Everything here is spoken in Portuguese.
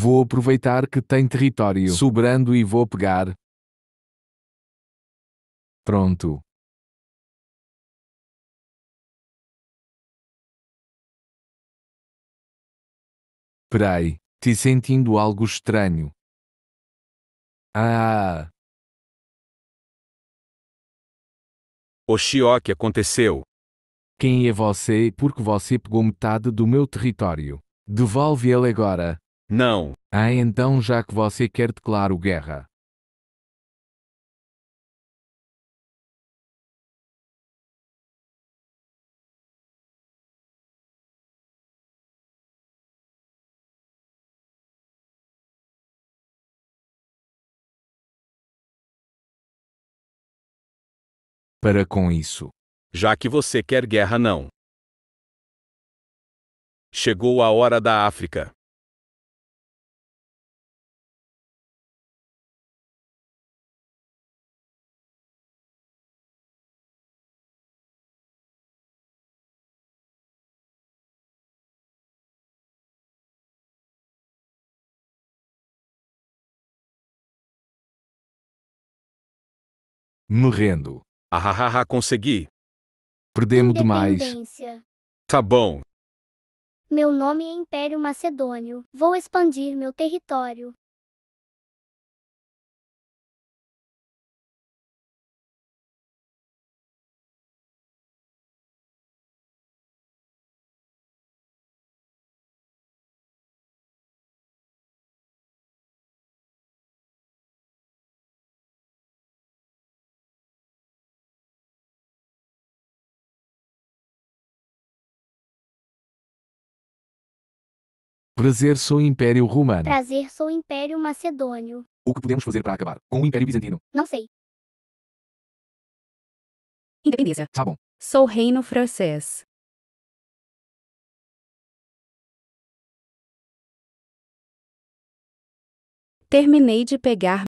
Vou aproveitar que tem território sobrando e vou pegar. Pronto. Peraí, te sentindo algo estranho. Ah! O que aconteceu. Quem é você porque você pegou metade do meu território? Devolve ele agora. Não. Ah, então já que você quer declaro guerra. Para com isso. Já que você quer guerra, não. Chegou a hora da África. morrendo. rendo. Ahahaha, consegui. Perdemos demais. Tá bom. Meu nome é Império Macedônio. Vou expandir meu território. Prazer sou Império Romano. Prazer sou Império Macedônio. O que podemos fazer para acabar com o Império Bizantino? Não sei. Independência. Tá bom. Sou Reino Francês. Terminei de pegar